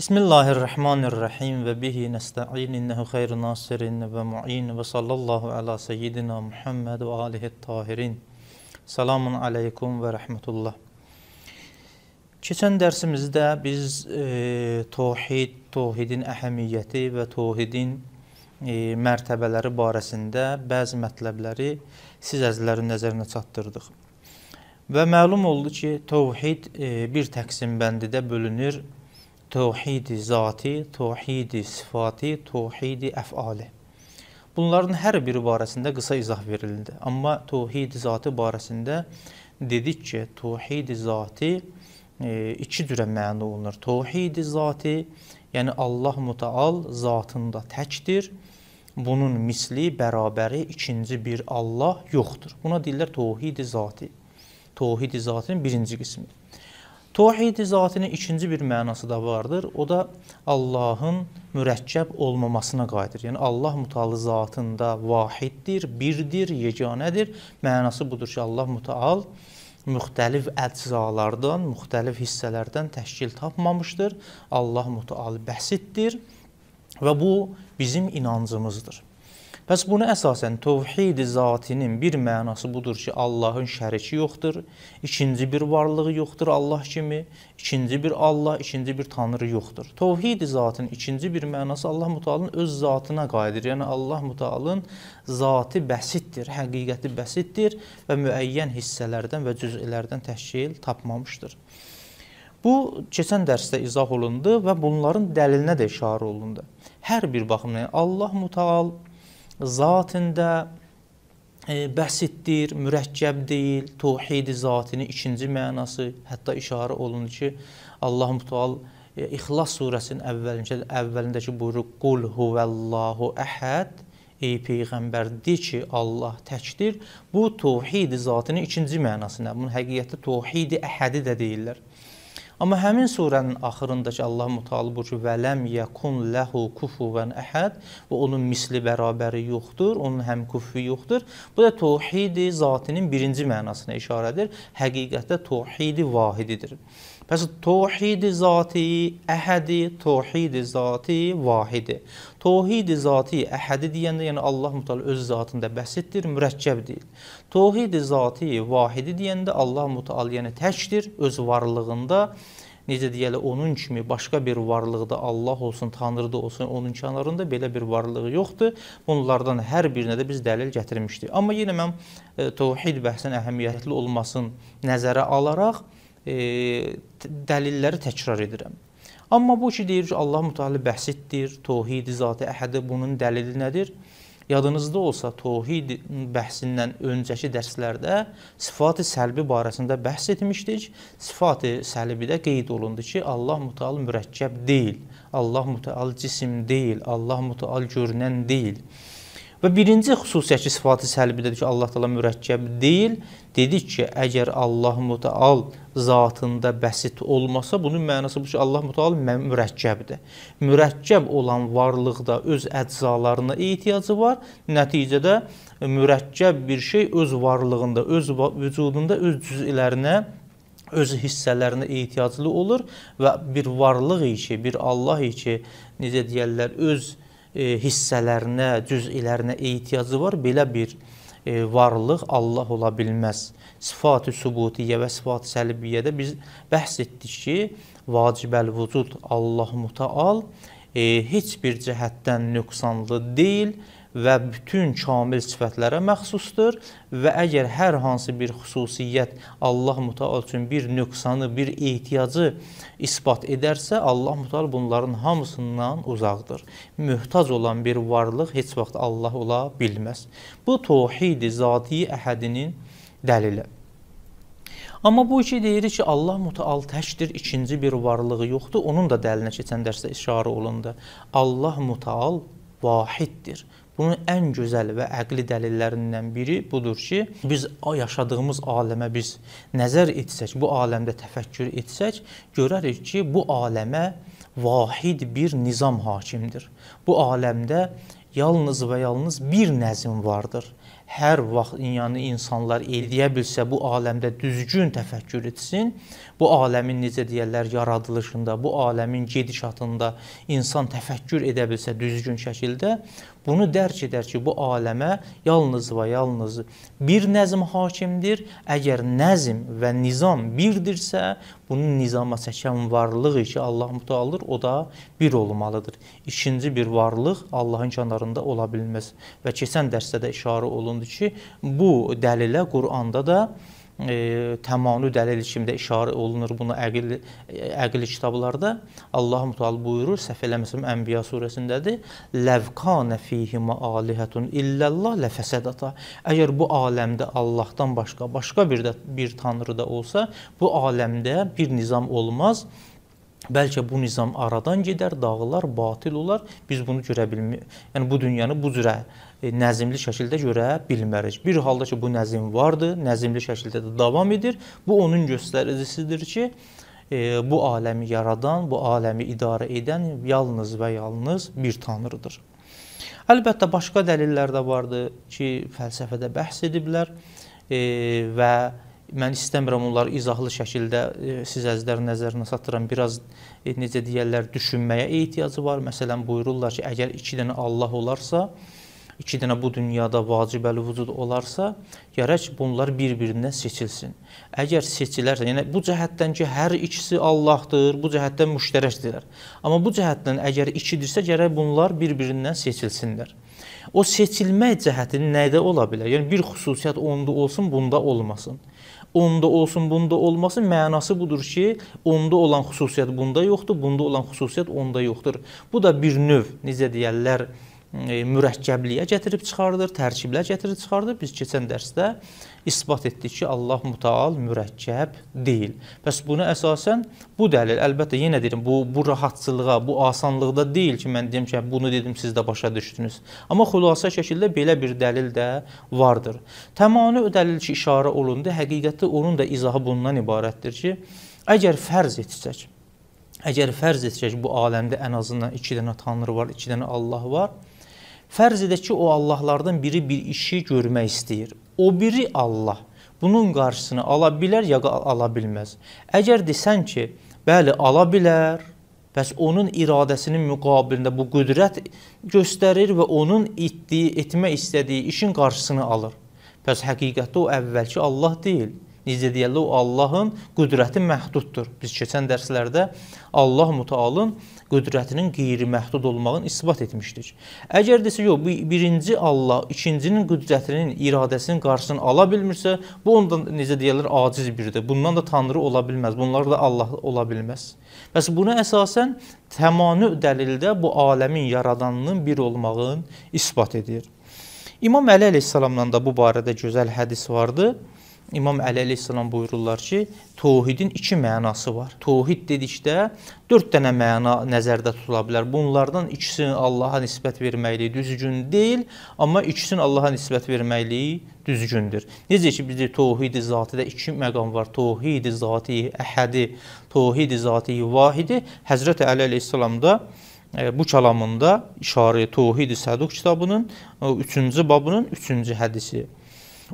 Bismillahirrahmanirrahim və bihi nəstəin innəhu xeyru nasirin və muin və sallallahu ala seyyidina Muhammed və alihi tahirin. Salamun aleykum və rəhmətullah. Keçən dərsimizdə biz e, tohid, tohidin əhəmiyyəti və tohidin e, mərtəbələri barəsində bəzi mətləbləri siz əzlərin nəzərinə çatdırdıq. Və məlum oldu ki, tohid e, bir təqsim bəndidə bölünür, Tövhidi zati, tövhidi sifati, tövhidi əfali. Bunların hər biri barəsində qısa izah verildi. Amma tövhidi zati barəsində dedik ki, tövhidi zati e, iki cürə məna olunur. Tövhidi zati, yəni Allah mütəal zatında təkdir. Bunun misli, bərabəri ikinci bir Allah yoxdur. Buna deyirlər tövhidi zati. Tövhidi zatinin birinci qismi. Tohidi zatinin ikinci bir mənası da vardır. O da Allahın mürəkkəb olmamasına qayıdır. Yəni Allah Mutaal zatında vahiddir, birdir, yeganədir. Mənası budur ki, Allah Mutaal müxtəlif əczalardan, müxtəlif hissələrdən təşkil tapmamışdır. Allah Mutaal bəsitdir və bu bizim inancımızdır. Bəs buna əsasən təvhid zatinin bir mənası budur ki, Allahın şəriki yoxdur, ikinci bir varlığı yoxdur Allah kimi, ikinci bir Allah, ikinci bir tanrı yoxdur. Təvhid zatının ikinci bir mənası Allah Mütəalın öz zatına qayıdır. Yəni Allah Mütəalın zatı bəsitdir, həqiqəti bəsitdir və müəyyən hissələrdən və cüzələrdən təşkil tapmamışdır. Bu keçən dərsdə izah olundu və bunların dəlilinə də işarə olundu. Hər bir baxımdan yəni Allah Mütəal zatində e, bəsitdir, mürəkkəb deyil. Tövhid-i zatinin ikinci mənası hətta işarə olunur ki, Allah Mütəal e, İxlas surəsinin əvvəlində əvvəlindəki buyruq qul huvallahu əhəd Ey peyğəmbər de ki, Allah təkdir. Bu təvhid-i zatının ikinci mənasına. Bunun həqiqətdə təvhid-i əhədi də deyirlər. Amma həmin surənin axırındakı Allah Mütəala bu ki, "Vələm yekun lehu kufuvan ahad" və onun misli bərabəri yoxdur, onun həm kufi yoxdur. Bu da təvhidi zatının birinci mənasına işarədir. Həqiqətdə təvhidi vahididir. Pəs təvhidi zati, əhədi, təvhidi zati, vahidi. Təvhidi zati, əhədi deyəndə yəni Allah Mütəala öz zatında bəsitdir, mürəkkəb deyil. Tohid-i zati, vahidi deyəndə Allah mütəaliyənə təkdir öz varlığında. Necə deyəli, onun kimi başqa bir varlıqda Allah olsun, Tanrı da olsun, onun kənarında belə bir varlığı yoxdur. Bunlardan hər birinə də biz dəlil gətirmişdik. Amma yenə mən e, tohid bəhsinin əhəmiyyətli olmasını nəzərə alaraq e, dəlilləri təkrar edirəm. Amma bu ki, deyir ki, Allah mütəali bəsitdir, tohidi zati, əhədi, bunun dəlili nədir? Yadınızda olsa tohid bəhsindən öncəki dərslərdə sifati səlbi barəsində bəhs etmişdik. Sifati səlbi də qeyd olundu ki, Allah mütəal mürəkkəb deyil. Allah mütəal cisim deyil. Allah mütəal görünən deyil. Və birinci xüsusiyyət ki, sifati səlbidir ki, Allah təala mürəkkəb deyil. Dedik ki, əgər Allah mütəal zatında bəsit olmasa, bunun mənası bu ki, Allah mütəal mürəkkəbdir. Mürəkkəb olan varlıqda öz əczalarına ehtiyacı var. Nəticədə mürəkkəb bir şey öz varlığında, öz vücudunda öz cüzələrinə öz hissələrinə ehtiyaclı olur və bir varlıq ki, bir Allah ki, necə deyərlər, öz e, hissələrinə, cüzələrinə ehtiyacı var. Belə bir e, varlıq Allah ola bilməz. Sifat-ı subutiyyə və sifat-ı səlibiyyədə biz bəhs etdik ki, vacibəl vücud Allah mütəal e, heç bir cəhətdən nöqsanlı deyil və bütün kamil sifətlərə məxsusdur və əgər hər hansı bir xüsusiyyət Allah Mütəala üçün bir nöqsanı, bir ehtiyacı isbat edərsə, Allah Mütəala bunların hamısından uzaqdır. Möhtac olan bir varlıq heç vaxt Allah ola bilməz. Bu təvhid-i zati əhədinin dəlili. Amma bu iki deyirik ki, Allah mütəal təkdir, ikinci bir varlığı yoxdur. Onun da dəlinə keçən dərsdə işarə olundu. Allah mütəal vahiddir. Bunun ən gözəl və əqli dəlillərindən biri budur ki, biz yaşadığımız aləmə biz nəzər etsək, bu aləmdə təfəkkür etsək, görərik ki, bu aləmə vahid bir nizam hakimdir. Bu aləmdə yalnız və yalnız bir nəzm vardır. Hər vaxt yəni insanlar eləyə bilsə bu aləmdə düzgün təfəkkür etsin, bu aləmin necə deyirlər yaradılışında, bu aləmin gedişatında insan təfəkkür edə bilsə düzgün şəkildə, Bunu dərk edər ki, bu aləmə yalnız və yalnız bir nəzm hakimdir. Əgər nəzm və nizam birdirsə, bunu nizama çəkən varlıq ki, Allah mütəallıdır, o da bir olmalıdır. İkinci bir varlıq Allahın kənarında ola bilməz. Və keçən dərsdə də işarə olundu ki, bu dəlilə Quranda da e, tamamlı dəlil kimi də işarə olunur bunu əqil əqli kitablarda. Allah Mütəala buyurur, səhv eləmirəm, Ənbiya surəsindədir. Ləvkana fihima alihatun illallah lafəsadata. Əgər bu aləmdə Allahdan başqa başqa bir də bir tanrı da olsa, bu aləmdə bir nizam olmaz. Bəlkə bu nizam aradan gedər, dağılar, batil olar. Biz bunu görə bilmirik. Yəni bu dünyanı bu cürə E, nəzmli şəkildə görə bilmərik. Bir halda ki, bu nəzm vardı, nəzmli şəkildə də davam edir. Bu onun göstəricisidir ki, e, bu aləmi yaradan, bu aləmi idarə edən yalnız və yalnız bir tanrıdır. Əlbəttə başqa dəlillər də vardı ki, fəlsəfədə bəhs ediblər e, və mən istəmirəm onları izahlı şəkildə siz əzizlərin nəzərinə çatdıram. Biraz necə deyirlər, düşünməyə ehtiyacı var. Məsələn, buyururlar ki, əgər 2 dənə Allah olarsa, iki dənə bu dünyada vacibəli vücud olarsa, gərək bunlar bir-birindən seçilsin. Əgər seçilərsə, yəni bu cəhətdən ki, hər ikisi Allahdır, bu cəhətdən müştərəkdirlər. Amma bu cəhətdən əgər ikidirsə, gərək bunlar bir-birindən seçilsinlər. O seçilmək cəhəti nədə ola bilər? Yəni bir xüsusiyyət onda olsun, bunda olmasın onda olsun, bunda olmasın mənası budur ki, onda olan xüsusiyyət bunda yoxdur, bunda olan xüsusiyyət onda yoxdur. Bu da bir növ, necə deyərlər, mürəkkəbliyə gətirib çıxardır, tərkiblər gətirib çıxardır. Biz keçən dərsdə isbat etdik ki, Allah mütəal mürəkkəb deyil. Bəs buna əsasən bu dəlil, əlbəttə yenə deyirəm, bu bu rahatçılığa, bu asanlıqda deyil ki, mən deyim ki, hə, bunu dedim siz də başa düşdünüz. Amma xülasə şəkildə belə bir dəlil də vardır. Təmanü dəlil ki, işarə olundu, həqiqətdə onun da izahı bundan ibarətdir ki, əgər fərz etsək, əgər fərz etsək bu aləmdə ən azından 2 dənə tanrı var, 2 dənə Allah var, Fərz edək ki, o Allahlardan biri bir işi görmək istəyir. O biri Allah bunun qarşısını ala bilər ya ala bilməz. Əgər desən ki, bəli ala bilər, Bəs onun iradəsinin müqabilində bu qüdrət göstərir və onun etdiyi, etmək istədiyi işin qarşısını alır. Bəs həqiqətdə o əvvəlki Allah deyil. Necə deyirlər, o Allahın qüdrəti məhduddur. Biz keçən dərslərdə Allah Mütəalın qüdrətinin qeyri-məhdud olmağını isbat etmişdik. Əgər desə yox, birinci Allah ikincinin qüdrətinin, iradəsinin qarşısını ala bilmirsə, bu ondan necə deyirlər, aciz biridir. Bundan da tanrı ola bilməz, bunlar da Allah ola bilməz. Bəs buna əsasən təmanü dəlildə bu aləmin yaradanının bir olmağını isbat edir. İmam Əli əleyhissalamdan da bu barədə gözəl hədis vardı. İmam Əli əleyhissalam buyururlar ki, tohidin iki mənası var. Tohid dedikdə 4 dənə məna nəzərdə tutula bilər. Bunlardan ikisini Allaha nisbət verməkliyi düzgün deyil, amma ikisini Allaha nisbət verməkliyi düzgündür. Necə ki bizdə tohid-i zatidə iki məqam var. Tohid-i zati əhədi, tohid-i zati vahidi. Həzrət Əli əleyhissalam da e, bu kəlamında işarə Tohid-i Səduq kitabının 3-cü e, babının 3-cü hədisi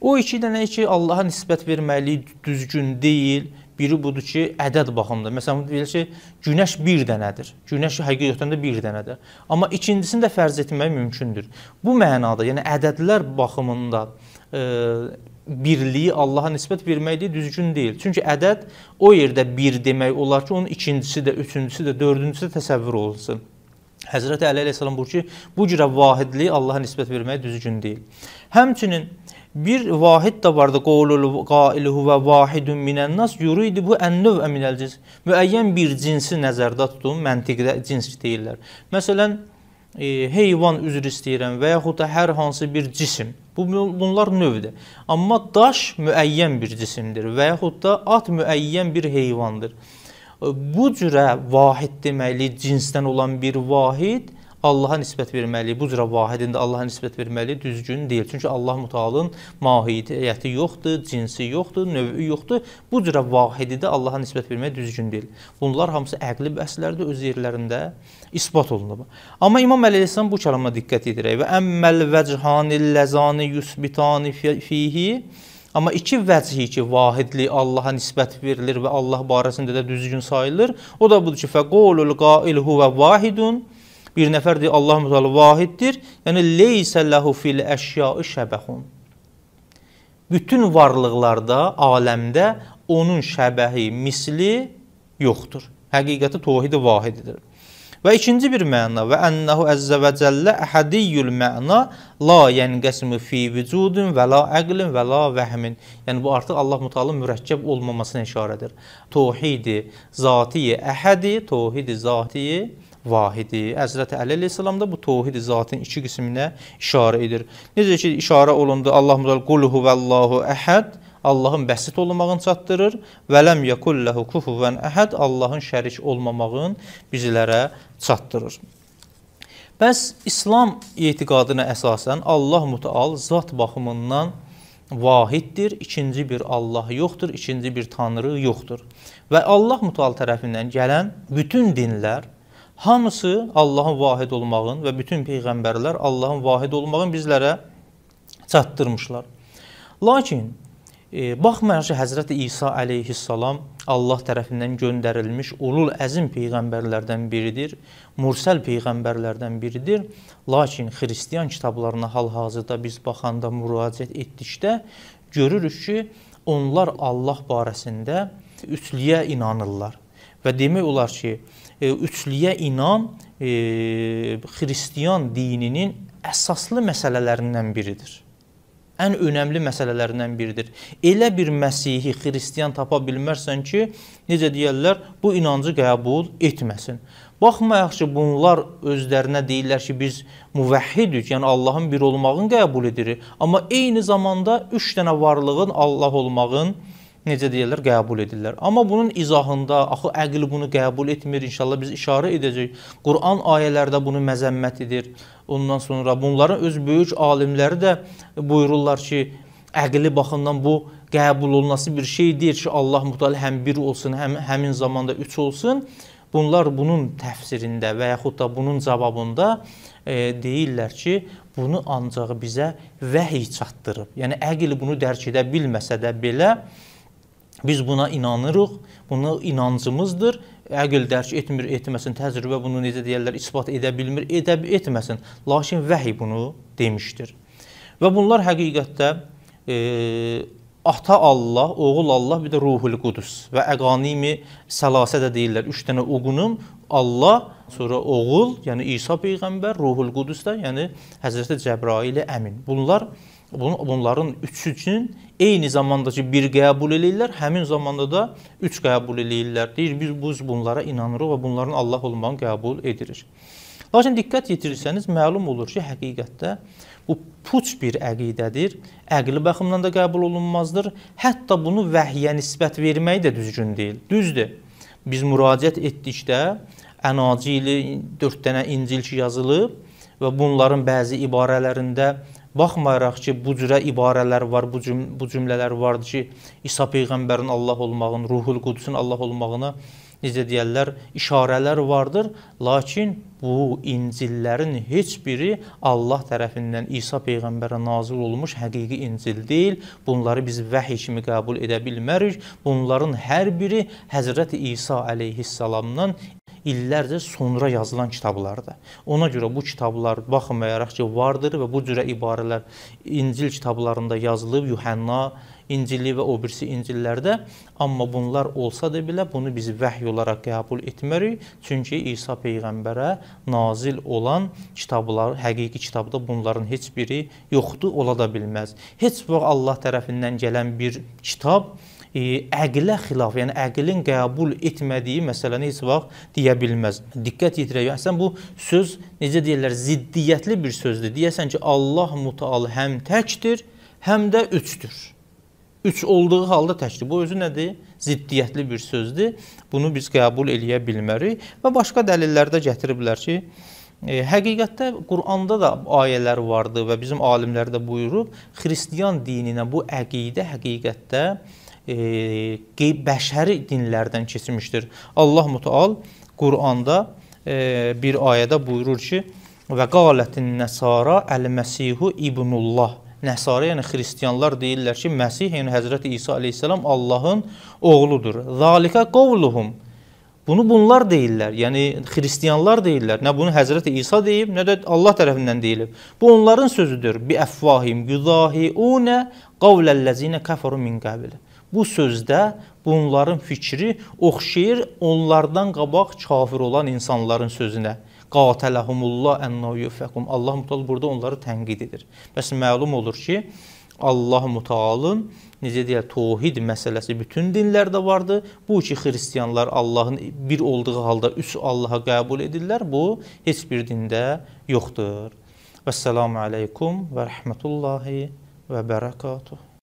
O iki dənə ki, Allaha nisbət verməli düzgün deyil. Biri budur ki, ədəd baxımında. Məsələn, deyir ki, günəş bir dənədir. Günəş həqiqətən də bir dənədir. Amma ikincisini də fərz etmək mümkündür. Bu mənada, yəni ədədlər baxımında e, birliyi Allaha nisbət vermək də düzgün deyil. Çünki ədəd o yerdə bir demək olar ki, onun ikincisi də, üçüncüsü də, dördüncüsü də təsəvvür olunsun. Həzrəti Əli əleyhissalam buyurur ki, bu cürə vahidliyi Allaha nisbət vermək düzgün deyil. Həmçinin bir vahid də vardı. Qolul qailuhu və vahidun minən nas yuridu bu ən-növ minəl cins. Müəyyən bir cinsi nəzərdə tutun, məntiqdə cins deyirlər. Məsələn, e, heyvan üzr istəyirəm və yaxud da hər hansı bir cisim. Bu bunlar növdür. Amma daş müəyyən bir cisimdir və yaxud da at müəyyən bir heyvandır. Bu cürə vahid deməli cinsdən olan bir vahid Allaha nisbət verməliyik, bu cürə vahidində Allaha nisbət verməliyik düzgün deyil. Çünki Allah Mütaalın mahiyyəti yoxdur, cinsi yoxdur, növü yoxdur. Bu cürə vahididə Allaha nisbət vermək düzgün deyil. Bunlar hamısı əqli bəhslərdə öz yerlərində isbat olunub. Amma İmam Əli-Əslam bu kəlama diqqət edirək və əmməl vəchanil ləzani yusbitani fihi Amma iki vəcihi ki, vahidlik Allaha nisbət verilir və Allah barəsində də düzgün sayılır. O da budur ki, fəqulul qail huve vahidun bir nəfərdir, Allah mütəala vahiddir. Yəni leysə lahu fil əşya'i şəbəhun. Bütün varlıqlarda, aləmdə onun şəbəhi, misli yoxdur. Həqiqəti təvhid vahididir. Və ikinci bir məna və ennehu əzzə və cəllə əhadiyyül məna la yənqəsimi fi vücudun və la əqlin və la vəhmin. Yəni bu artıq Allah Mutaallı mürəkkəb olmamasına işarədir. Tohidi zatiyi əhədi, tohidi zatiyi vahidi. Həzrəti Əli əleyhissalam da bu təvhid zatın iki qisminə işarə edir. Necə ki işarə olundu Allah müdəl qul huvallahu əhəd Allahın bəsit olmağını çatdırır. Vələm yekul lehu kufuvan əhəd Allahın şərik olmamağın bizlərə çatdırır. Bəs İslam etiqadına əsasən Allah mütəal zat baxımından vahiddir, ikinci bir Allah yoxdur, ikinci bir tanrı yoxdur. Və Allah mütəal tərəfindən gələn bütün dinlər Hamısı Allahın vahid olmağın və bütün peyğəmbərlər Allahın vahid olmağın bizlərə çatdırmışlar. Lakin e, baxmayaraq ki, Həzrəti İsa əleyhissalam Allah tərəfindən göndərilmiş ulul əzim peyğəmbərlərdən biridir, mursəl peyğəmbərlərdən biridir. Lakin xristian kitablarına hal-hazırda biz baxanda müraciət etdikdə görürük ki, onlar Allah barəsində üçlüyə inanırlar. Və demək olar ki, E, üçlüyə inam e, xristian dininin əsaslı məsələlərindən biridir ən önəmli məsələlərindən biridir. Elə bir Məsihi xristian tapa bilmərsən ki, necə deyirlər, bu inancı qəbul etməsin. Baxmayaq ki, bunlar özlərinə deyirlər ki, biz müvəhhidik, yəni Allahın bir olmağını qəbul edirik, amma eyni zamanda 3 dənə varlığın Allah olmağın necə deyirlər, qəbul edirlər. Amma bunun izahında axı əql bunu qəbul etmir. İnşallah biz işarə edəcəyik. Quran ayələrdə bunu məzəmmət edir. Ondan sonra bunların öz böyük alimləri də buyururlar ki, əqli baxımdan bu qəbul olunması bir şey deyil ki, Allah Mütəala həm bir olsun, həm həmin zamanda üç olsun. Bunlar bunun təfsirində və yaxud da bunun cavabında e, deyirlər ki, bunu ancaq bizə vəhiy çatdırıb. Yəni əql bunu dərk edə bilməsə də belə Biz buna inanırıq, bunu inancımızdır. Əql dərk etmir, etməsin, təcrübə bunu necə deyirlər, isbat edə bilmir, edə etməsin. Lakin vəhi bunu demişdir. Və bunlar həqiqətdə e, ata Allah, oğul Allah, bir də ruhul qudus və əqanimi səlasə də deyirlər. 3 dənə uğunum Allah, sonra oğul, yəni İsa peyğəmbər, ruhul qudus da, yəni Həzrəti Cəbrail əmin. Bunlar e, bunların üçü üçün eyni zamanda ki bir qəbul eləyirlər, həmin zamanda da üç qəbul eləyirlər. Deyir, biz biz bunlara inanırıq və bunların Allah olmağını qəbul edirik. Lakin diqqət yetirirsəniz, məlum olur ki, həqiqətdə bu puç bir əqidədir. Əqli baxımdan da qəbul olunmazdır. Hətta bunu vəhyə nisbət vermək də düzgün deyil. Düzdür. Biz müraciət etdikdə Ənacili 4 dənə İncil ki yazılıb və bunların bəzi ibarələrində Baxmayaraq ki, bu cürə ibarələr var, bu, cüm bu cümlələr vardır ki, İsa peyğəmbərin Allah olmağını, Ruhul Qudusun Allah olmağını necə deyirlər, işarələr vardır. Lakin bu İncillərin heç biri Allah tərəfindən İsa peyğəmbərə nazil olmuş həqiqi İncil deyil. Bunları biz vəhy kimi qəbul edə bilmərik. Bunların hər biri Həzrəti İsa əleyhissalamdan illərcə sonra yazılan kitablardır. Ona görə bu kitablar baxmayaraq ki, vardır və bu cürə ibarələr İncil kitablarında yazılıb, Yuhanna İncili və o birisi İncillərdə, amma bunlar olsa da belə bunu biz vəhy olaraq qəbul etmərik, çünki İsa peyğəmbərə nazil olan kitablar, həqiqi kitabda bunların heç biri yoxdur, ola da bilməz. Heç vaxt Allah tərəfindən gələn bir kitab e, əqlə xilaf, yəni əqlin qəbul etmədiyi məsələni heç vaxt deyə bilməz. Diqqət yetirək. Sən bu söz necə deyirlər, ziddiyyətli bir sözdür. Deyəsən ki, Allah Mutaal həm təkdir, həm də üçdür. Üç olduğu halda təkdir. Bu özü nədir? Ziddiyyətli bir sözdür. Bunu biz qəbul eləyə bilmərik və başqa dəlillər də gətiriblər ki, E, həqiqətdə Quranda da ayələr vardı və bizim alimlər də buyurub, xristiyan dininə bu əqidə həqiqətdə e, qeyb bəşəri dinlərdən keçmişdir. Allah Muteal Quranda e, bir ayədə buyurur ki: "Və qalatin nəsara əl-məsihu ibnullah" Nəsara, yəni xristianlar deyirlər ki, Məsih, yəni Həzrət İsa əleyhissalam Allahın oğludur. Zalika qavluhum. Bunu bunlar deyirlər. Yəni xristianlar deyirlər. Nə bunu Həzrət İsa deyib, nə də Allah tərəfindən deyilib. Bu onların sözüdür. Bi əfvahim yudahiuna qavlallazina kafaru min qabl. Bu sözdə bunların fikri oxşayır onlardan qabaq kafir olan insanların sözünə. Qatalahumullah ennayufəkum. Allah Mütəala burada onları tənqid edir. Bəs məlum olur ki, Allah Mütəalın necə deyək, tohid məsələsi bütün dinlərdə vardı. Bu ki, xristianlar Allahın bir olduğu halda üç Allaha qəbul edirlər. Bu heç bir dində yoxdur. Vəssalamu aleykum və rəhmətullahi və bərəkatuhu.